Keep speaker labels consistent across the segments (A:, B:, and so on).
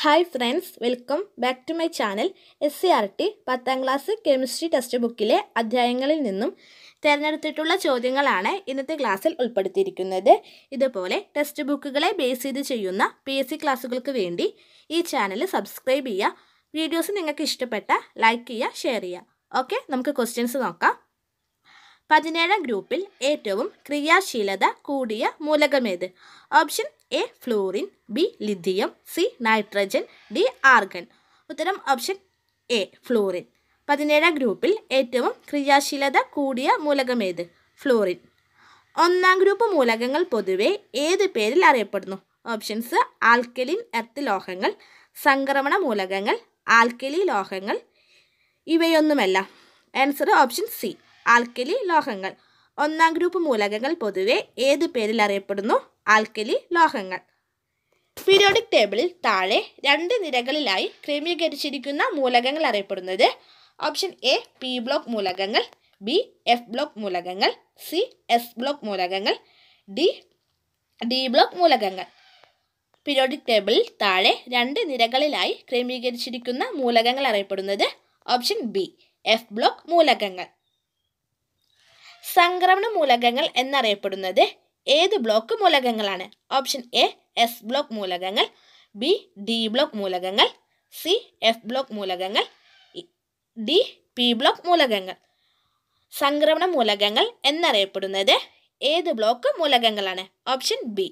A: hi friends welcome back to my channel S C R T പത്താം class chemistry text ബുക്കിലെ അധ്യായങ്ങളിൽ നിന്നും തിരഞ്ഞെടുത്തിട്ടുള്ള ചോദ്യങ്ങളാണ് ഇന്നത്തെ ക്ലാസ്സിൽ ഉൾപ്പെടുത്തിയിരിക്കുന്നത് ഇതുപോലെ ടെക്സ്റ്റ് ബുക്കുകളെ ബേസ് ചെയ്ത് ചെയ്യുന്ന പി എസ് സി ക്ലാസ്സുകൾക്ക് വേണ്ടി ഈ ചാനൽ സബ്സ്ക്രൈബ് ചെയ്യുക വീഡിയോസ് നിങ്ങൾക്ക് ഇഷ്ടപ്പെട്ട ലൈക്ക് ചെയ്യുക ഷെയർ ചെയ്യുക ഓക്കെ നമുക്ക് ക്വസ്റ്റ്യൻസ് നോക്കാം പതിനേഴാം ഗ്രൂപ്പിൽ ഏറ്റവും ക്രിയാശീലത കൂടിയ മൂലകമേത് option A fluorine B lithium C nitrogen D argon ഉത്തരം ഓപ്ഷൻ എ ഫ്ലൂറിൻ പതിനേഴാം ഗ്രൂപ്പിൽ ഏറ്റവും ക്രിയാശീലത കൂടിയ മൂലകമേത് ഫ്ലൂറിൻ ഒന്നാം ഗ്രൂപ്പ് മൂലകങ്ങൾ പൊതുവെ ഏത് പേരിൽ അറിയപ്പെടുന്നു ഓപ്ഷൻസ് ആൽക്കലിൻ എർത്ത് ലോഹങ്ങൾ സംക്രമണ മൂലകങ്ങൾ ആൽക്കലി ലോഹങ്ങൾ ഇവയൊന്നുമല്ല ആൻസർ ഓപ്ഷൻ സി ആൽക്കലി ലോഹങ്ങൾ ഒന്നാം ഗ്രൂപ്പ് മൂലകങ്ങൾ പൊതുവെ ഏത് പേരിൽ അറിയപ്പെടുന്നു ആൽക്കലി ലോഹങ്ങൾ പീരിയോഡിക് ടേബിളിൽ താഴെ രണ്ട് നിരകളിലായി ക്രമീകരിച്ചിരിക്കുന്ന മൂലകങ്ങൾ അറിയപ്പെടുന്നത് ഓപ്ഷൻ എ പി ബ്ലോക്ക് മൂലകങ്ങൾ ബി എഫ് ബ്ലോക്ക് മൂലകങ്ങൾ സി എസ് ബ്ലോക്ക് മൂലകങ്ങൾ ഡി ഡി ബ്ലോക്ക് മൂലകങ്ങൾ പീരിയോഡിക് ടേബിളിൽ താഴെ രണ്ട് നിരകളിലായി ക്രമീകരിച്ചിരിക്കുന്ന മൂലകങ്ങൾ അറിയപ്പെടുന്നത് ഓപ്ഷൻ ബി എഫ് ബ്ലോക്ക് മൂലകങ്ങൾ സംക്രമണ മൂലകങ്ങൾ എന്നറിയപ്പെടുന്നത് ഏത് ബ്ലോക്ക് മൂലകങ്ങളാണ് ഓപ്ഷൻ എ എസ് ബ്ലോക്ക് മൂലകങ്ങൾ ബി ഡി ബ്ലോക്ക് മൂലകങ്ങൾ സി എഫ് ബ്ലോക്ക് മൂലകങ്ങൾ ഡി പി ബ്ലോക്ക് മൂലകങ്ങൾ സംക്രമണ മൂലകങ്ങൾ എന്നറിയപ്പെടുന്നത് ഏത് ബ്ലോക്ക് മൂലകങ്ങളാണ് ഓപ്ഷൻ ബി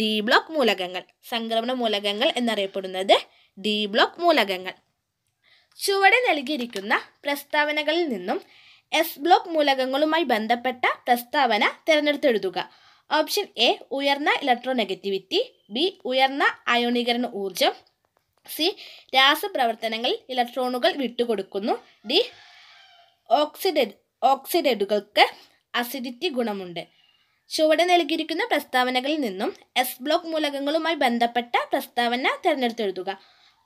A: ഡി ബ്ലോക്ക് മൂലകങ്ങൾ സംക്രമണ മൂലകങ്ങൾ എന്നറിയപ്പെടുന്നത് ഡി ബ്ലോക്ക് മൂലകങ്ങൾ ചുവടെ നൽകിയിരിക്കുന്ന പ്രസ്താവനകളിൽ നിന്നും എസ് ബ്ലോക്ക് മൂലകങ്ങളുമായി ബന്ധപ്പെട്ട പ്രസ്താവന തിരഞ്ഞെടുത്തെഴുതുക ഓപ്ഷൻ എ ഉയർന്ന ഇലക്ട്രോനെഗറ്റിവിറ്റി ബി ഉയർന്ന അയോണീകരണ ഊർജം സി രാസപ്രവർത്തനങ്ങളിൽ ഇലക്ട്രോണുകൾ വിട്ടുകൊടുക്കുന്നു ഡി ഓക്സിഡ് ഓക്സിഡൈഡുകൾക്ക് അസിഡിറ്റി ഗുണമുണ്ട് ചുവടെ നൽകിയിരിക്കുന്ന പ്രസ്താവനകളിൽ നിന്നും എസ് ബ്ലോക്ക് മൂലകങ്ങളുമായി ബന്ധപ്പെട്ട പ്രസ്താവന തിരഞ്ഞെടുത്തെഴുതുക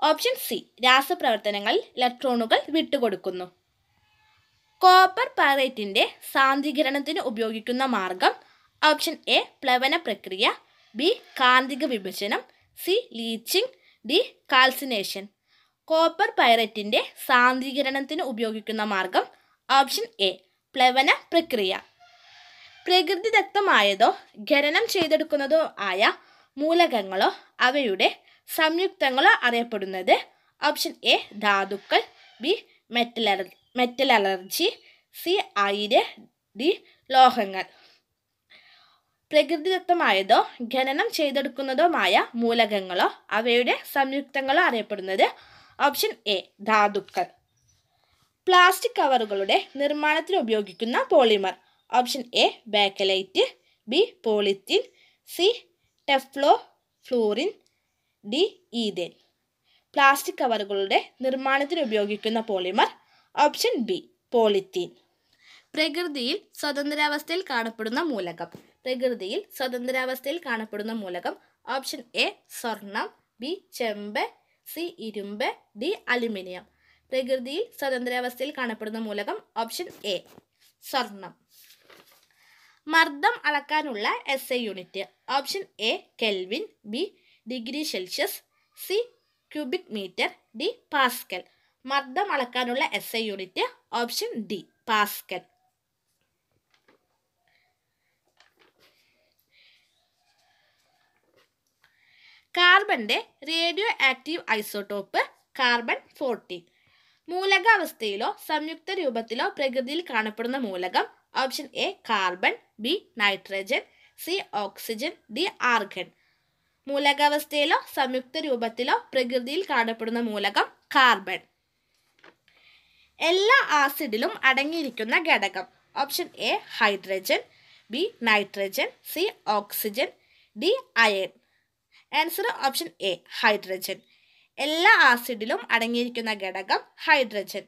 A: ഓപ്ഷൻ സി രാസപ്രവർത്തനങ്ങളിൽ ഇലക്ട്രോണുകൾ വിട്ടുകൊടുക്കുന്നു കോപ്പർ പൈറേറ്റിൻ്റെ സാന്ദ്രീകരണത്തിന് ഉപയോഗിക്കുന്ന മാർഗം ഓപ്ഷൻ എ പ്ലവന പ്രക്രിയ ബി കാന്തിക വിഭജനം C leaching D calcination copper പൈററ്റിൻ്റെ സാന്ദ്രീകരണത്തിന് ഉപയോഗിക്കുന്ന മാർഗം ഓപ്ഷൻ എ പ്ലവന പ്രക്രിയ പ്രകൃതിദത്തമായതോ ഖനനം ചെയ്തെടുക്കുന്നതോ ആയ മൂലകങ്ങളോ അവയുടെ സംയുക്തങ്ങളോ അറിയപ്പെടുന്നത് ഓപ്ഷൻ എ ധാതുക്കൾ ബി മെറ്റലർ മെറ്റൽ അലർജി സി അയിര് ഡി ലോഹങ്ങൾ പ്രകൃതിദത്തമായതോ ഖനനം ആയ മൂലകങ്ങളോ അവയുടെ സംയുക്തങ്ങളോ അറിയപ്പെടുന്നത് ഓപ്ഷൻ എ ധാതുക്കൾ പ്ലാസ്റ്റിക് കവറുകളുടെ നിർമ്മാണത്തിൽ ഉപയോഗിക്കുന്ന polymer option A bakelite B polythene C ടെഫ്ലോ ഫ്ലൂറിൻ ഡി ഈതേൻ പ്ലാസ്റ്റിക് കവറുകളുടെ നിർമ്മാണത്തിൽ ഉപയോഗിക്കുന്ന പോളിമർ ഓപ്ഷൻ ബി പോളിത്തീൻ പ്രകൃതിയിൽ സ്വതന്ത്രാവസ്ഥയിൽ കാണപ്പെടുന്ന മൂലകം പ്രകൃതിയിൽ സ്വതന്ത്രാവസ്ഥയിൽ കാണപ്പെടുന്ന മൂലകം ഓപ്ഷൻ എ സ്വർണം ബി ചെമ്പ് സി ഇരുമ്പ് ഡി അലുമിനിയം പ്രകൃതിയിൽ സ്വതന്ത്രാവസ്ഥയിൽ കാണപ്പെടുന്ന മൂലകം ഓപ്ഷൻ എ സ്വർണം മർദ്ദം അളക്കാനുള്ള S A unit option A kelvin B degree Celsius C cubic metre D pascal മർദ്ദം അളക്കാനുള്ള S I unit option D pascal കാർബന്റെ radioactive isotope carbon fourteen മൂലകാവസ്ഥയിലോ സംയുക്ത രൂപത്തിലോ പ്രകൃതിയിൽ കാണപ്പെടുന്ന മൂലകം option A carbon B nitrogen C oxygen D argon മൂലകാവസ്ഥയിലോ സംയുക്ത രൂപത്തിലോ പ്രകൃതിയിൽ കാണപ്പെടുന്ന മൂലകം കാർബൺ എല്ലാ ആസിഡിലും അടങ്ങിയിരിക്കുന്ന ഘടകം option A hydrogen B nitrogen C oxygen D iron answer option A hydrogen എല്ലാ ആസിഡിലും അടങ്ങിയിരിക്കുന്ന ഘടകം ഹൈഡ്രജൻ